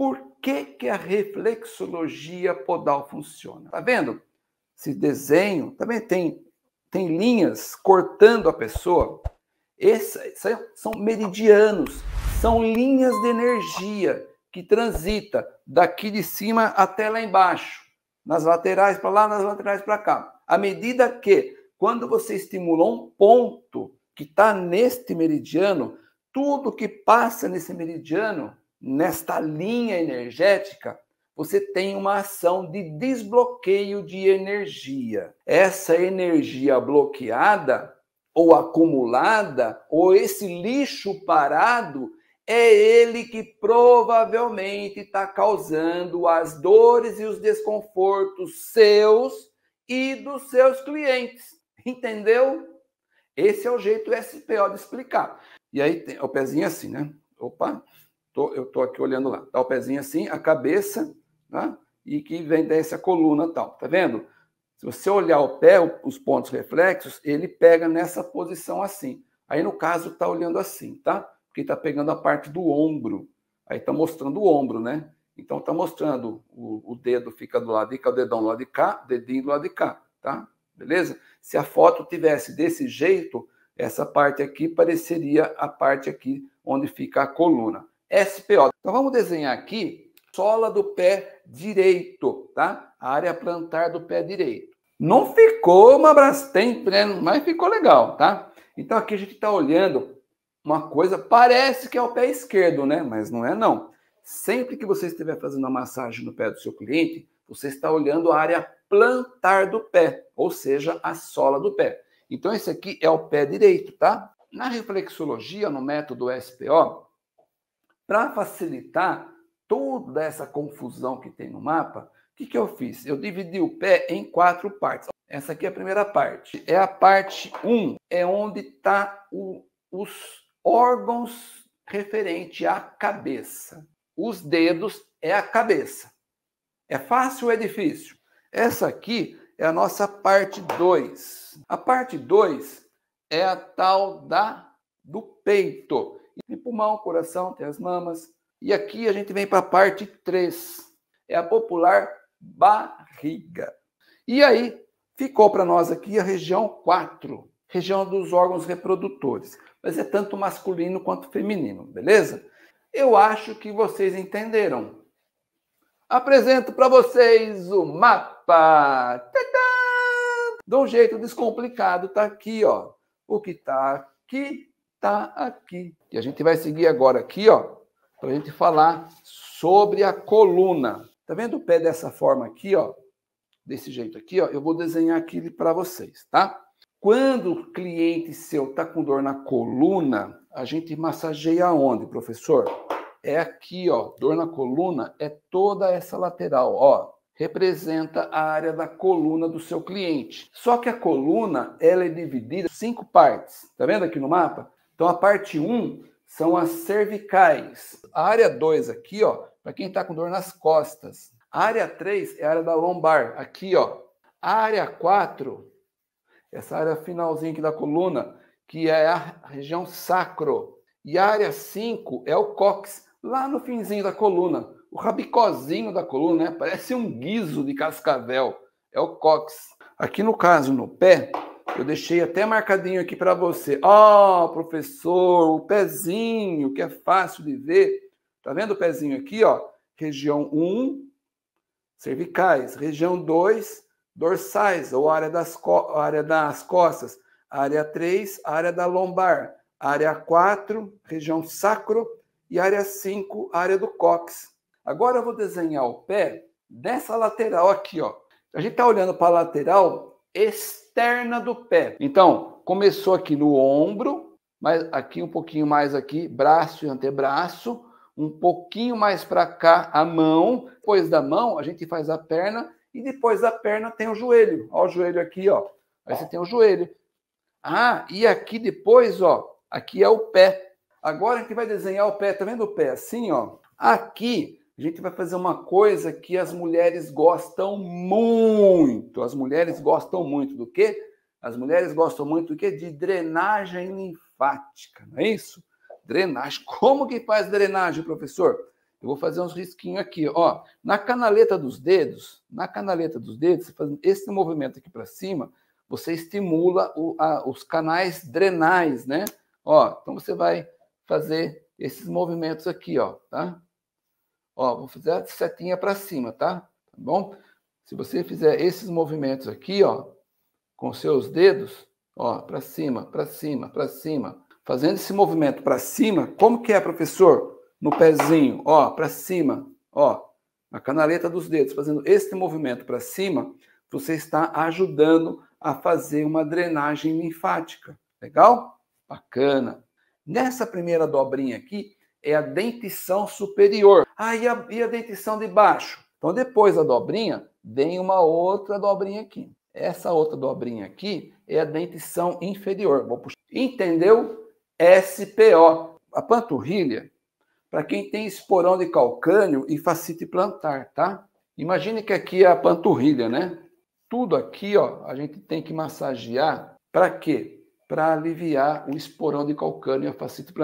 Por que, que a reflexologia podal funciona? Tá vendo? Esse desenho também tem, tem linhas cortando a pessoa. Esses são meridianos, são linhas de energia que transita daqui de cima até lá embaixo, nas laterais para lá, nas laterais para cá. À medida que, quando você estimula um ponto que está neste meridiano, tudo que passa nesse meridiano nesta linha energética, você tem uma ação de desbloqueio de energia. Essa energia bloqueada ou acumulada, ou esse lixo parado, é ele que provavelmente está causando as dores e os desconfortos seus e dos seus clientes. Entendeu? Esse é o jeito SPO de explicar. E aí, é o pezinho assim, né? Opa, Tô, eu estou aqui olhando lá. Tá o pezinho assim, a cabeça, tá? e que vem dessa coluna tal. Tá vendo? Se você olhar o pé, os pontos reflexos, ele pega nessa posição assim. Aí, no caso, tá olhando assim, tá? Porque está pegando a parte do ombro. Aí está mostrando o ombro, né? Então está mostrando o, o, dedo fica do lado de cá, o dedão do lado de cá, o dedinho do lado de cá, tá? Beleza? Se a foto tivesse desse jeito, essa parte aqui pareceria a parte aqui onde fica a coluna. SPO. Então vamos desenhar aqui sola do pé direito, tá? A área plantar do pé direito. Não ficou uma Brastemp, né? Mas ficou legal, tá? Então aqui a gente está olhando uma coisa, parece que é o pé esquerdo, né? Mas não é não. Sempre que você estiver fazendo a massagem no pé do seu cliente, você está olhando a área plantar do pé, ou seja, a sola do pé. Então esse aqui é o pé direito, tá? Na reflexologia, no método SPO, para facilitar toda essa confusão que tem no mapa, o que, que eu fiz? Eu dividi o pé em quatro partes. Essa aqui é a primeira parte. É a parte 1, um, é onde está os órgãos referente à cabeça. Os dedos é a cabeça. É fácil ou é difícil? Essa aqui é a nossa parte 2. A parte 2 é a tal da do peito. Tem pulmão, coração, tem as mamas. E aqui a gente vem para a parte 3, é a popular barriga. E aí ficou para nós aqui a região 4, região dos órgãos reprodutores, mas é tanto masculino quanto feminino, beleza? Eu acho que vocês entenderam. Apresento para vocês o mapa. Tadã! De um jeito descomplicado, tá aqui, ó. O que tá aqui está aqui. E a gente vai seguir agora aqui, ó, para a gente falar sobre a coluna. Tá vendo o pé dessa forma aqui, ó? Desse jeito aqui, ó. Eu vou desenhar aqui para vocês, tá? Quando o cliente seu tá com dor na coluna, a gente massageia onde, professor? É aqui, ó. Dor na coluna é toda essa lateral, ó. Representa a área da coluna do seu cliente. Só que a coluna, ela é dividida em cinco partes. Tá vendo aqui no mapa? Então a parte 1 um são as cervicais. A área 2 aqui, ó, para quem está com dor nas costas. A área 3 é a área da lombar, aqui, ó. A área 4, essa área finalzinha aqui da coluna, que é a região sacro. E a área 5 é o cóccix, lá no finzinho da coluna. O rabicozinho da coluna, né? Parece um guiso de cascavel. É o cóccix. Aqui no caso, no pé, eu deixei até marcadinho aqui para você. Ó, oh, professor, o pezinho, que é fácil de ver. Tá vendo o pezinho aqui, ó? Região 1, cervicais. Região 2, dorsais, ou área das, área das costas. Área 3, área da lombar. Área 4, região sacro. E área 5, área do cóccix. Agora eu vou desenhar o pé dessa lateral aqui, ó. A gente tá olhando para a lateral externa do pé. Então, começou aqui no ombro, mas aqui um pouquinho mais aqui, braço e antebraço, um pouquinho mais para cá a mão, depois da mão a gente faz a perna e depois da perna tem o joelho. Ó o joelho aqui, ó. Aí você tem o joelho. Ah, e aqui depois, ó, aqui é o pé. Agora a gente vai desenhar o pé, tá vendo o pé assim, ó? Aqui a gente vai fazer uma coisa que as mulheres gostam muito. As mulheres gostam muito do quê? As mulheres gostam muito do quê? De drenagem linfática, não é isso? Drenagem. Como que faz drenagem, professor? Eu vou fazer uns risquinhos aqui, ó. Na canaleta dos dedos, na canaleta dos dedos, você faz esse movimento aqui para cima, você estimula o, a, os canais drenais, né? Ó, então você vai fazer esses movimentos aqui, ó, tá? Ó, vou fazer a setinha para cima, tá? Tá bom? Se você fizer esses movimentos aqui, ó, com seus dedos, ó, para cima, para cima, para cima, fazendo esse movimento para cima, como que é, professor? No pezinho, ó, para cima, ó, na canaleta dos dedos, fazendo esse movimento para cima, você está ajudando a fazer uma drenagem linfática. Legal? Bacana. Nessa primeira dobrinha aqui é a dentição superior. Ah, e a, e a dentição de baixo? Então, depois da dobrinha, vem uma outra dobrinha aqui. Essa outra dobrinha aqui é a dentição inferior. Vou puxar. Entendeu? SPO. A panturrilha, para quem tem esporão de calcânio e facite plantar, tá? Imagine que aqui é a panturrilha, né? Tudo aqui, ó, a gente tem que massagear. Para quê? Para aliviar o esporão de calcânio e a facite plantar.